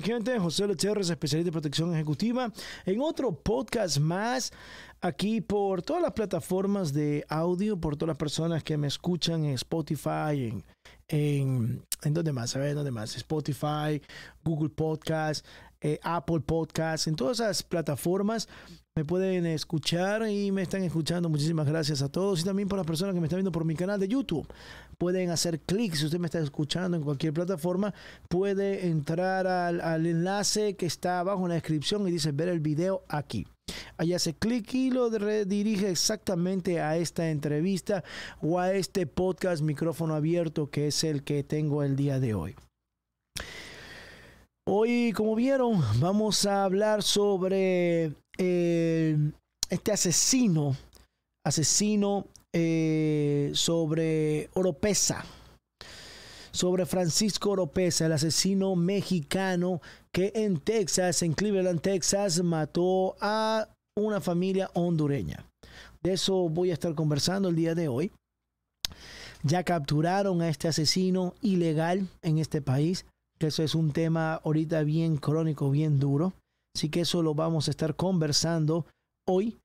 gente, José Gutiérrez, especialista de protección ejecutiva, en otro podcast más aquí por todas las plataformas de audio, por todas las personas que me escuchan en Spotify, en, en, donde más, a ver, donde más, Spotify, Google Podcasts, eh, Apple Podcasts, en todas esas plataformas me pueden escuchar y me están escuchando. Muchísimas gracias a todos y también por las personas que me están viendo por mi canal de YouTube. Pueden hacer clic si usted me está escuchando en cualquier plataforma. Puede entrar al, enlace que está abajo en la descripción y dice ver el video aquí. Allá hace clic y lo redirige exactamente a esta entrevista o a este podcast micrófono abierto que es el que tengo el día de hoy. Hoy, como vieron, vamos a hablar sobre eh, este asesino, asesino eh, sobre Oropesa, sobre Francisco Oropesa, el asesino mexicano que en Texas, en Cleveland, Texas, mató a una familia hondureña. De eso voy a estar conversando el día de hoy. Ya capturaron a este asesino ilegal en este país que eso es un tema ahorita bien crónico, bien duro. Así que eso lo vamos a estar conversando hoy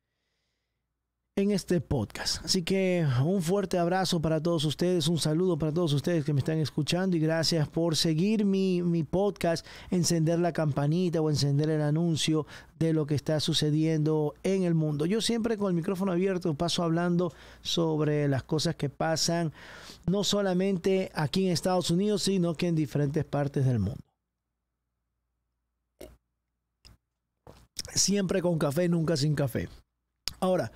en este podcast. Así que un fuerte abrazo para todos ustedes, un saludo para todos ustedes que me están escuchando y gracias por seguir mi, podcast, encender la campanita o encender el anuncio de lo que está sucediendo en el mundo. Yo siempre con el micrófono abierto paso hablando sobre las cosas que pasan no solamente aquí en Estados Unidos, sino que en diferentes partes del mundo. Siempre con café, nunca sin café. Ahora,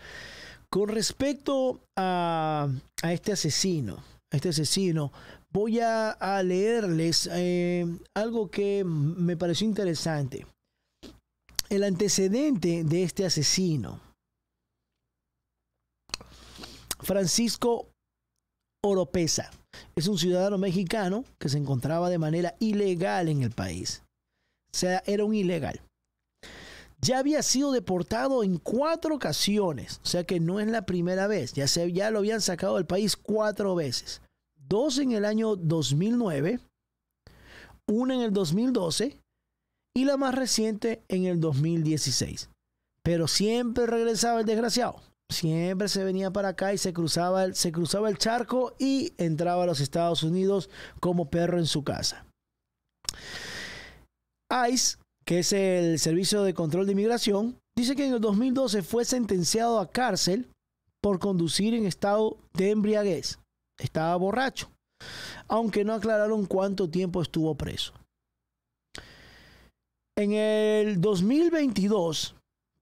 con respecto a, este asesino, este asesino, voy a, leerles eh, algo que me pareció interesante. El antecedente de este asesino, Francisco Oropesa, es un ciudadano mexicano que se encontraba de manera ilegal en el país. O sea, era un ilegal ya había sido deportado en cuatro ocasiones, o sea que no es la primera vez, ya, se, ya lo habían sacado del país cuatro veces. Dos en el año 2009, una en el 2012 y la más reciente en el 2016. Pero siempre regresaba el desgraciado. Siempre se venía para acá y se cruzaba, el, se cruzaba el charco y entraba a los Estados Unidos como perro en su casa. ICE que es el Servicio de Control de Inmigración, dice que en el 2012 fue sentenciado a cárcel por conducir en estado de embriaguez. Estaba borracho, aunque no aclararon cuánto tiempo estuvo preso. En el 2022,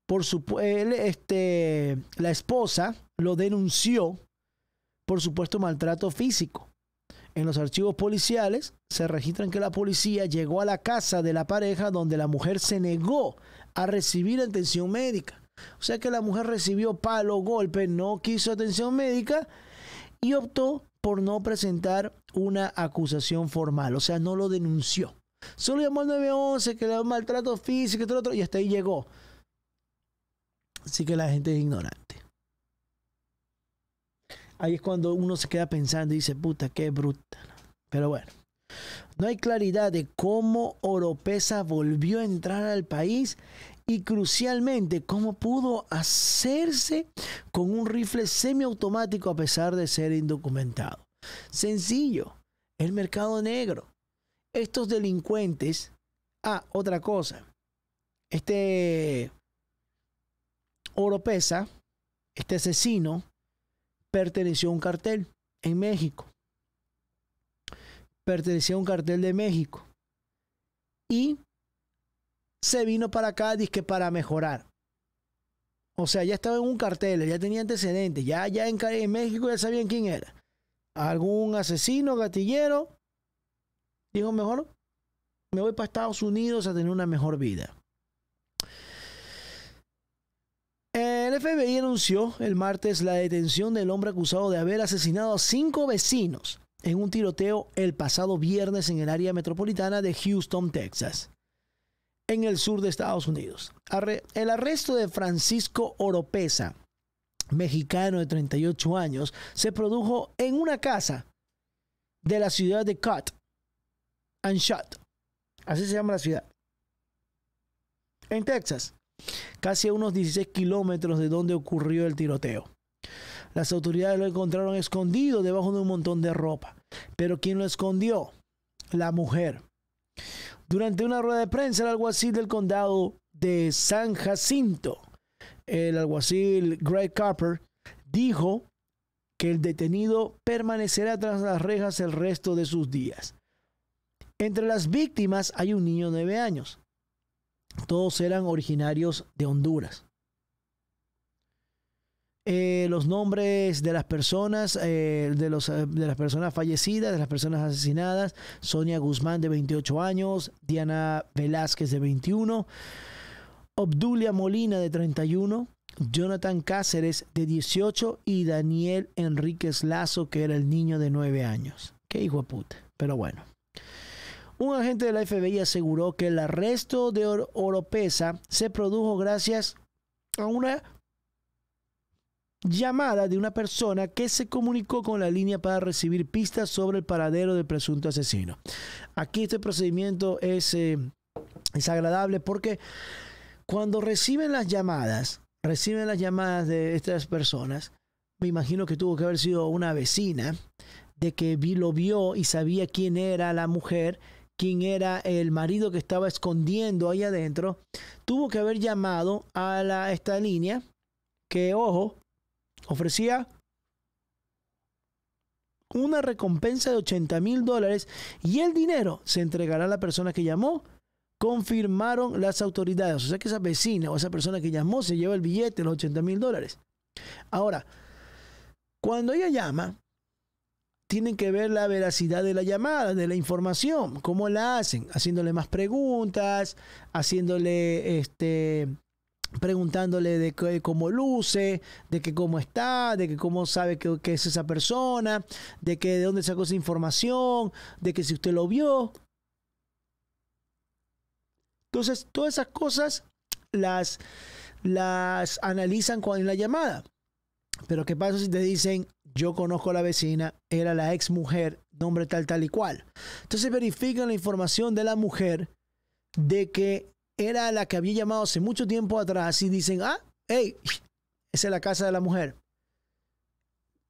por su, este, la esposa lo denunció por supuesto maltrato físico en los archivos policiales se registran que la policía llegó a la casa de la pareja donde la mujer se negó a recibir atención médica. O sea que la mujer recibió palo, golpe, no quiso atención médica y optó por no presentar una acusación formal, o sea, no lo denunció. Solo llamó al 911 que le dio maltrato físico y otro, y hasta ahí llegó. Así que la gente ignora ahí es cuando uno se queda pensando y dice, puta, qué bruta. Pero bueno, no hay claridad de cómo Oropesa volvió a entrar al país y crucialmente cómo pudo hacerse con un rifle semiautomático a pesar de ser indocumentado. Sencillo, el mercado negro. Estos delincuentes... Ah, otra cosa. Este Oropesa, este asesino, perteneció a un cartel en México. Perteneció a un cartel de México. Y se vino para Cádiz que para mejorar. O sea, ya estaba en un cartel, ya tenía antecedentes, ya, ya en México ya sabían quién era. Algún asesino, gatillero. Dijo, mejor me voy para Estados Unidos a tener una mejor vida. FBI anunció el martes la detención del hombre acusado de haber asesinado a cinco vecinos en un tiroteo el pasado viernes en el área metropolitana de Houston, Texas, en el sur de Estados Unidos. El arresto de Francisco Oropesa, mexicano de 38 años, se produjo en una casa de la ciudad de Cut and Shot. así se llama la ciudad, en Texas casi a unos 16 kilómetros de donde ocurrió el tiroteo. Las autoridades lo encontraron escondido debajo de un montón de ropa. Pero ¿quién lo escondió? La mujer. Durante una rueda de prensa, el alguacil del condado de San Jacinto, el alguacil Greg Copper, dijo que el detenido permanecerá tras las rejas el resto de sus días. Entre las víctimas hay un niño de 9 años. Todos eran originarios de Honduras. Eh, los nombres de las personas, eh, de, eh, de las personas fallecidas, de las personas asesinadas. Sonia Guzmán de 28 años, Diana Velázquez de 21, Obdulia Molina de 31, Jonathan Cáceres de 18 y Daniel Enríquez Lazo, que era el niño de 9 años. Qué hijo de puta, pero bueno. Un agente de la FBI aseguró que el arresto de Oropesa se produjo gracias a una llamada de una persona que se comunicó con la línea para recibir pistas sobre el paradero del presunto asesino. Aquí este procedimiento es, desagradable eh, es agradable porque cuando reciben las llamadas, reciben las llamadas de estas personas, me imagino que tuvo que haber sido una vecina de que lo vio y sabía quién era la mujer quien era el marido que estaba escondiendo ahí adentro, tuvo que haber llamado a esta línea que, ojo, ofrecía una recompensa de 80 mil dólares y el dinero se entregará a la persona que llamó. Confirmaron las autoridades. O sea que esa vecina o esa persona que llamó se lleva el billete, los 80 mil dólares. Ahora, cuando ella llama, tienen que ver la veracidad de la llamada, de la información, cómo la hacen, haciéndole más preguntas, haciéndole este preguntándole de cómo luce, de que cómo está, de que cómo sabe que, es esa persona, de que de dónde sacó esa información, de que si usted lo vio. Entonces, todas esas cosas las, las analizan hay la llamada. Pero ¿qué pasa si te dicen, yo conozco a la vecina, era la ex mujer, nombre tal, tal y cual. Entonces verifican la información de la mujer de que era la que había llamado hace mucho tiempo atrás y dicen, ah, hey, esa es la casa de la mujer.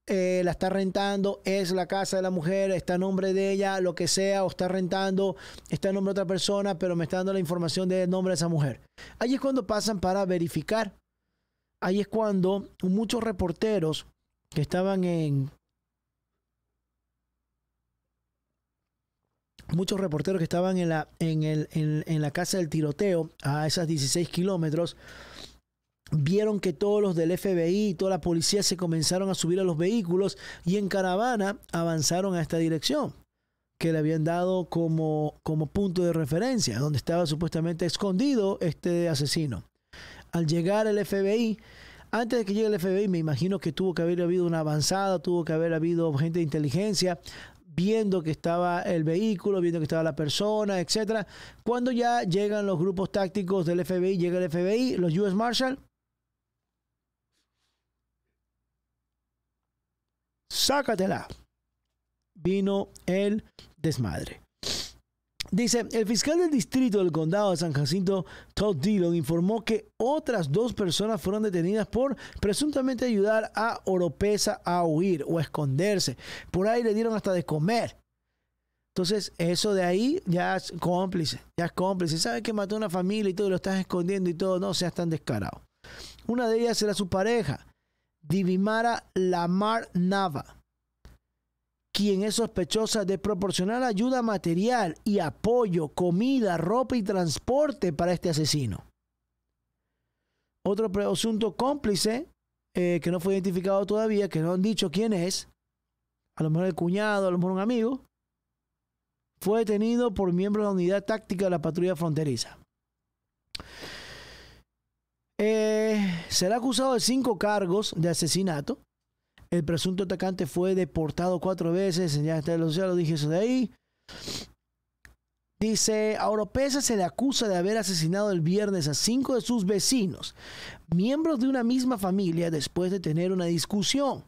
Eh, la está rentando, es la casa de la mujer, está nombre de ella, lo que sea, o está rentando, está el nombre de otra persona, pero me está dando la información del nombre de esa mujer. Ahí es cuando pasan para verificar. Ahí es cuando muchos reporteros que estaban en... Muchos reporteros que estaban en la, en, la casa del tiroteo a esas 16 kilómetros vieron que todos los del FBI y toda la policía se comenzaron a subir a los vehículos y en caravana avanzaron a esta dirección que le habían dado como, como punto de referencia, donde estaba supuestamente escondido este asesino. Al llegar el FBI, antes de que llegue el FBI, me imagino que tuvo que haber habido una avanzada, tuvo que haber habido gente de inteligencia viendo que estaba el vehículo, viendo que estaba la persona, etc. Cuando ya llegan los grupos tácticos del FBI, llega el FBI, los US Marshals. sácatela. Vino el desmadre. Dice, el fiscal del distrito del condado de San Jacinto, Todd Dillon, informó que otras dos personas fueron detenidas por presuntamente ayudar a Oropesa a huir o esconderse. Por ahí le dieron hasta de comer. Entonces, eso de ahí ya es cómplice, ya es cómplice. Sabes que mató a una familia y todo, lo estás escondiendo y todo, no seas tan descarado. Una de ellas era su pareja, Divimara Lamar Nava quien es sospechosa de proporcionar ayuda material y apoyo, comida, ropa y transporte para este asesino. Otro presunto cómplice eh, que no fue identificado todavía, que no han dicho quién es, a lo mejor el cuñado, a lo mejor un amigo, fue detenido por miembros de la unidad táctica de la patrulla fronteriza. Eh, será acusado de cinco cargos de asesinato, el presunto atacante fue deportado cuatro veces, ya, está, ya lo dije eso de ahí. Dice, a Oropesa se le acusa de haber asesinado el viernes a cinco de sus vecinos, miembros de una misma familia, después de tener una discusión.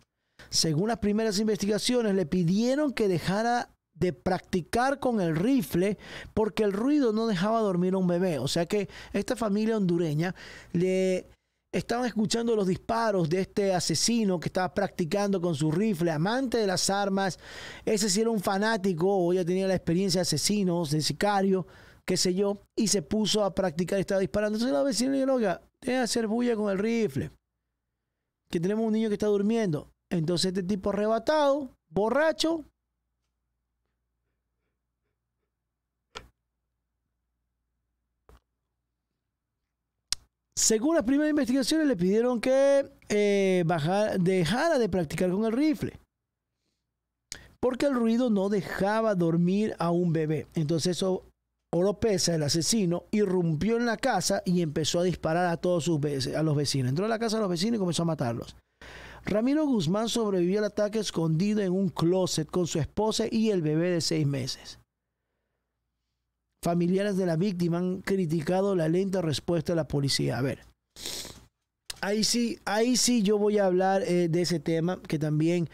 Según las primeras investigaciones, le pidieron que dejara de practicar con el rifle porque el ruido no dejaba dormir a un bebé. O sea que esta familia hondureña le estaban escuchando los disparos de este asesino que estaba practicando con su rifle, amante de las armas. Ese sí era un fanático, o ya tenía la experiencia de asesinos, de sicario, qué sé yo, y se puso a practicar, estaba disparando. Entonces la vecina le dijo, loca, deja hacer bulla con el rifle, que tenemos un niño que está durmiendo. Entonces este tipo arrebatado, borracho, Según las primeras investigaciones, le pidieron que eh, dejara de practicar con el rifle. Porque el ruido no dejaba dormir a un bebé. Entonces Oropesa, el asesino, irrumpió en la casa y empezó a disparar a todos sus a los vecinos. Entró a la casa de los vecinos y comenzó a matarlos. Ramiro Guzmán sobrevivió al ataque escondido en un closet con su esposa y el bebé de seis meses. Familiares de la víctima han criticado la lenta respuesta de la policía. A ver, ahí sí, ahí sí yo voy a hablar eh, de ese tema, que también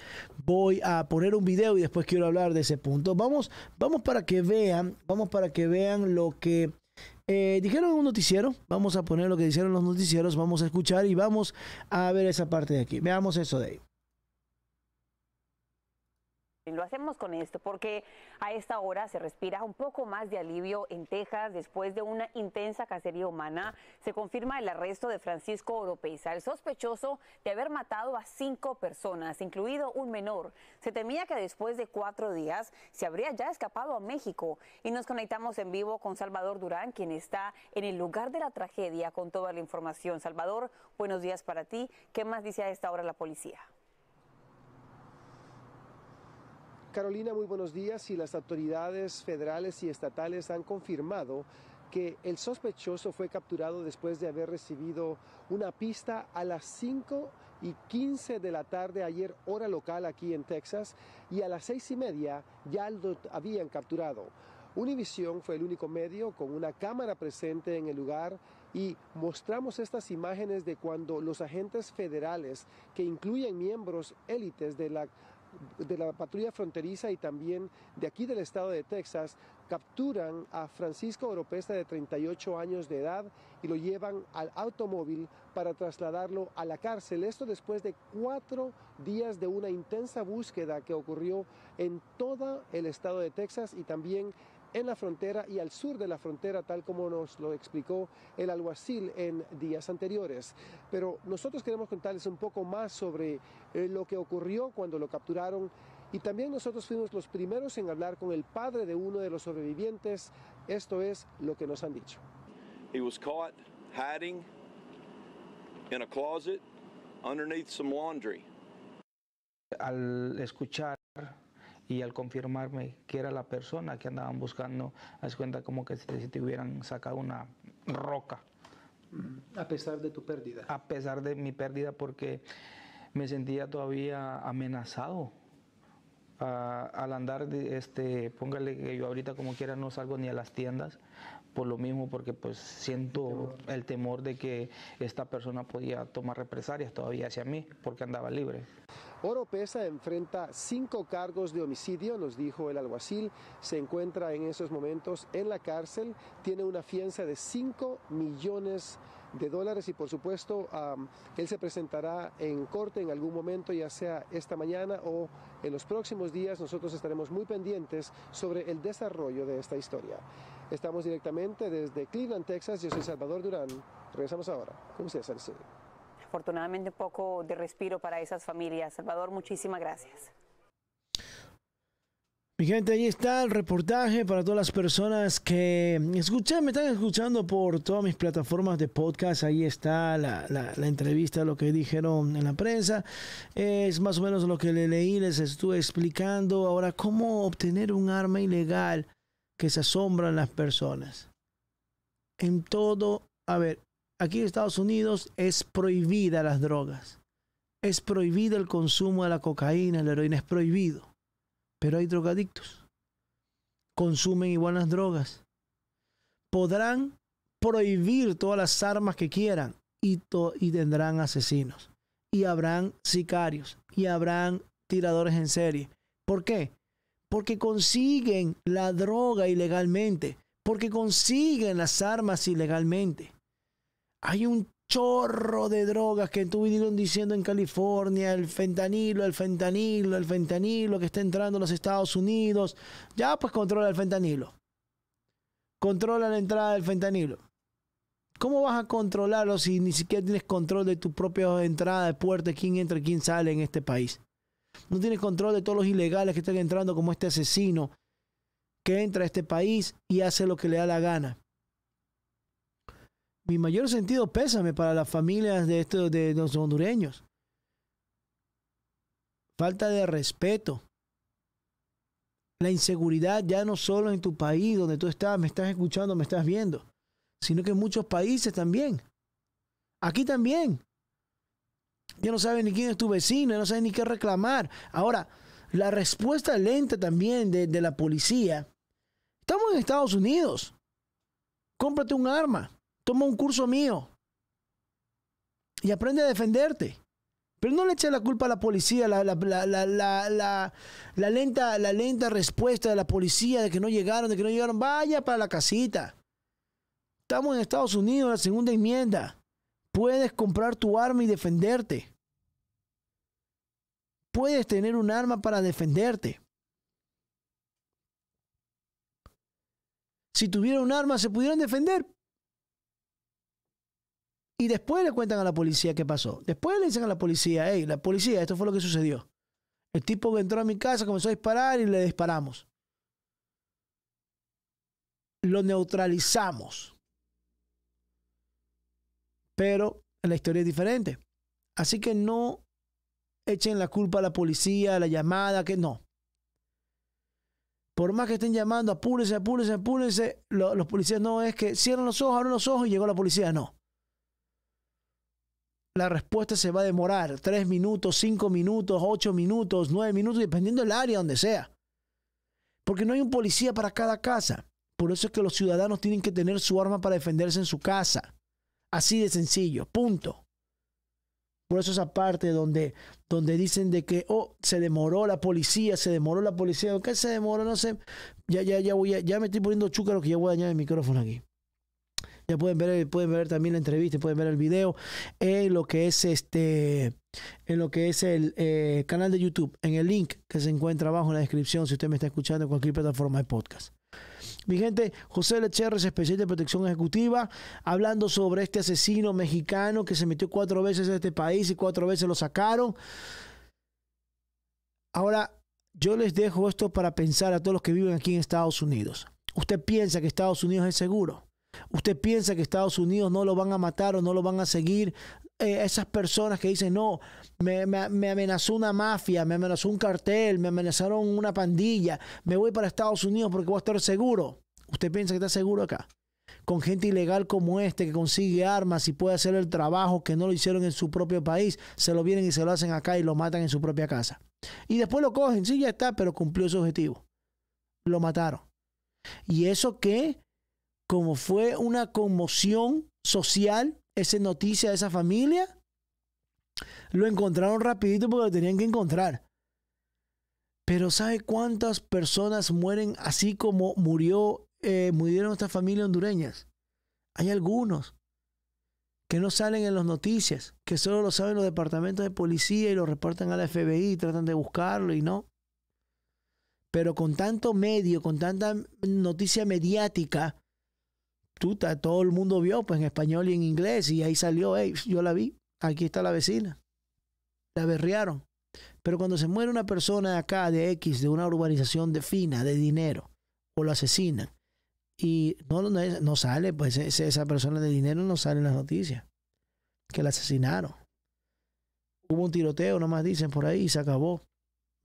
voy a poner un video y después quiero hablar de ese punto. Vamos, vamos para que vean, vamos para que vean lo que eh, dijeron en un noticiero. Vamos a poner lo que dijeron los noticieros, vamos a escuchar y vamos a ver esa parte de aquí. Veamos eso de ahí. Lo hacemos con esto porque a esta hora se respira un poco más de alivio en Texas después de una intensa cacería humana. Se confirma el arresto de Francisco Oropeza, el sospechoso de haber matado a cinco personas, incluido un menor. Se temía que después de cuatro días se habría ya escapado a México. Y nos conectamos en vivo con Salvador Durán, quien está en el lugar de la tragedia con toda la información. Salvador, buenos días para ti. ¿Qué más dice a esta hora la policía? Carolina, muy buenos días. Y las autoridades federales y estatales han confirmado que el sospechoso fue capturado después de haber recibido una pista a las 5 y 15 de la tarde ayer, hora local aquí en Texas, y a las seis y media ya lo habían capturado. Univision fue el único medio con una cámara presente en el lugar y mostramos estas imágenes de cuando los agentes federales, que incluyen miembros élites de la de la patrulla fronteriza y también de aquí del estado de Texas capturan a Francisco Oropesta de 38 años de edad y lo llevan al automóvil para trasladarlo a la cárcel. Esto después de cuatro días de una intensa búsqueda que ocurrió en todo el estado de Texas y también en la frontera y al sur de la frontera, tal como nos lo explicó el alguacil en días anteriores. Pero nosotros queremos contarles un poco más sobre eh, lo que ocurrió cuando lo capturaron y también nosotros fuimos los primeros en hablar con el padre de uno de los sobrevivientes. Esto es lo que nos han dicho. Al escuchar y al confirmarme que era la persona que andaban buscando, haz cuenta como que si te, hubieran sacado una roca. A pesar de tu pérdida. A pesar de mi pérdida porque me sentía todavía amenazado. Ah, al andar, este, póngale que yo ahorita como quiera no salgo ni a las tiendas, por lo mismo, porque pues siento el temor. de que esta persona podía tomar represalias todavía hacia mí, porque andaba libre. Oro Pesa enfrenta cinco cargos de homicidio, nos dijo el alguacil. Se encuentra en esos momentos en la cárcel, tiene una fianza de 5 millones de dólares y por supuesto él se presentará en corte en algún momento, ya sea esta mañana o en los próximos días. Nosotros estaremos muy pendientes sobre el desarrollo de esta historia. Estamos directamente desde Cleveland, Texas. Yo soy Salvador Durán. Regresamos ahora ¿Cómo se hace? Afortunadamente un poco de respiro para esas familias. Salvador, muchísimas gracias. Mi gente, ahí está el reportaje para todas las personas que escuchan, me están escuchando por todas mis plataformas de podcast. Ahí está la, la entrevista, lo que dijeron en la prensa. Es más o menos lo que le leí, les estuve explicando ahora cómo obtener un arma ilegal que se asombran las personas. En todo, a ver, aquí en Estados Unidos es prohibida las drogas. Es prohibido el consumo de la cocaína, la heroína es prohibido. Pero hay drogadictos. Consumen igual las drogas. Podrán prohibir todas las armas que quieran y, y tendrán asesinos. Y habrán sicarios. Y habrán tiradores en serie. ¿Por qué? porque consiguen la droga ilegalmente, porque consiguen las armas ilegalmente. Hay un chorro de drogas que tú vinieron diciendo en California, el fentanilo, el fentanilo, el fentanilo que está entrando a los Estados Unidos. Ya pues controla el fentanilo. Controla la entrada del fentanilo. ¿Cómo vas a controlarlo si ni siquiera tienes control de tu propia entrada de puerta, quién entra, quién sale en este país? no tiene control de todos los ilegales que están entrando como este asesino que entra a este país y hace lo que le da la gana. Mi mayor sentido pésame para las familias de estos de los hondureños. Falta de respeto. La inseguridad ya no solo en tu país donde tú estás, me estás escuchando, me estás viendo, sino que en muchos países también. Aquí también. Ya no sabes ni quién es tu vecino, ya no sabes ni qué reclamar. Ahora, la respuesta lenta también de, la policía. Estamos en Estados Unidos. Cómprate un arma. Toma un curso mío. Y aprende a defenderte. Pero no le eches la culpa a la policía, la, la, lenta, la lenta respuesta de la policía de que no llegaron, de que no llegaron. Vaya para la casita. Estamos en Estados Unidos, la segunda enmienda. Puedes comprar tu arma y defenderte. Puedes tener un arma para defenderte. Si tuviera un arma, se pudieran defender. Y después le cuentan a la policía qué pasó. Después le dicen a la policía, hey, la policía, esto fue lo que sucedió. El tipo entró a mi casa, comenzó a disparar y le disparamos. Lo neutralizamos. Pero la historia es diferente. Así que no echen la culpa a la policía, a la llamada, que no. Por más que estén llamando, apúrense, apúrense, apúrense, los policías no es que cierran los ojos, abren los ojos y llegó la policía, no. La respuesta se va a demorar tres minutos, cinco minutos, ocho minutos, nueve minutos, dependiendo del área donde sea. Porque no hay un policía para cada casa. Por eso es que los ciudadanos tienen que tener su arma para defenderse en su casa. Así de sencillo, punto. Por eso esa parte donde, donde dicen de que, oh, se demoró la policía, se demoró la policía, ¿qué se demoró? No sé. Ya, ya, ya voy ya me estoy poniendo chúcaro que ya voy a dañar el micrófono aquí. Ya pueden ver, pueden ver también la entrevista, pueden ver el video en lo que es este, en lo que es el eh, canal de YouTube, en el link que se encuentra abajo en la descripción si usted me está escuchando en cualquier plataforma de podcast. Mi gente, José Lecherres, especialista de protección ejecutiva, hablando sobre este asesino mexicano que se metió cuatro veces en este país y cuatro veces lo sacaron. Ahora, yo les dejo esto para pensar a todos los que viven aquí en Estados Unidos. Usted piensa que Estados Unidos es seguro. Usted piensa que Estados Unidos no lo van a matar o no lo van a seguir, eh, esas personas que dicen, no, me, me, amenazó una mafia, me amenazó un cartel, me amenazaron una pandilla, me voy para Estados Unidos porque voy a estar seguro. ¿Usted piensa que está seguro acá? Con gente ilegal como este que consigue armas y puede hacer el trabajo que no lo hicieron en su propio país, se lo vienen y se lo hacen acá y lo matan en su propia casa. Y después lo cogen, sí, ya está, pero cumplió su objetivo. Lo mataron. Y eso que, como fue una conmoción social, esa noticia de esa familia, lo encontraron rapidito porque lo tenían que encontrar. Pero ¿sabe cuántas personas mueren así como murió, eh, murieron esta familias hondureñas? Hay algunos que no salen en las noticias, que solo lo saben los departamentos de policía y lo reportan a la FBI y tratan de buscarlo y no. Pero con tanto medio, con tanta noticia mediática, tuta, todo el mundo vio, pues en español y en inglés, y ahí salió, yo la vi, aquí está la vecina. La berrearon. Pero cuando se muere una persona acá, de X, de una urbanización de fina, de dinero, o lo asesinan, y no, no, no sale, pues esa persona de dinero no sale en las noticias, que la asesinaron. Hubo un tiroteo, nomás dicen por ahí, y se acabó.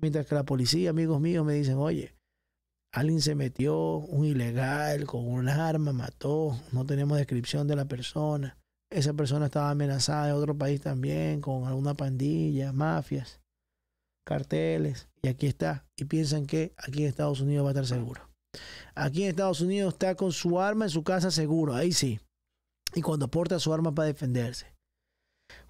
Mientras que la policía, amigos míos, me dicen, oye, alguien se metió, un ilegal, con un arma, mató, no tenemos descripción de la persona. Esa persona estaba amenazada en otro país también, con alguna pandilla, mafias, carteles, y aquí está. Y piensan que aquí en Estados Unidos va a estar seguro. Aquí en Estados Unidos está con su arma en su casa seguro, ahí sí. Y cuando aporta su arma para defenderse.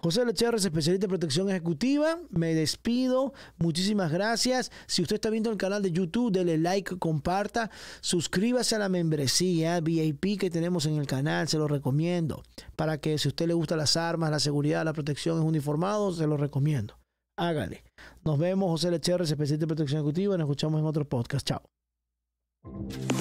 José Lecherre especialista en protección ejecutiva. Me despido. Muchísimas gracias. Si usted está viendo el canal de YouTube, dele like, comparta, suscríbase a la membresía VIP que tenemos en el canal. Se lo recomiendo. Para que si a usted le gustan las armas, la seguridad, la protección, es uniformado, se lo recomiendo. Hágale. Nos vemos, José Lecherre, especialista en protección ejecutiva. Nos escuchamos en otro podcast. Chao.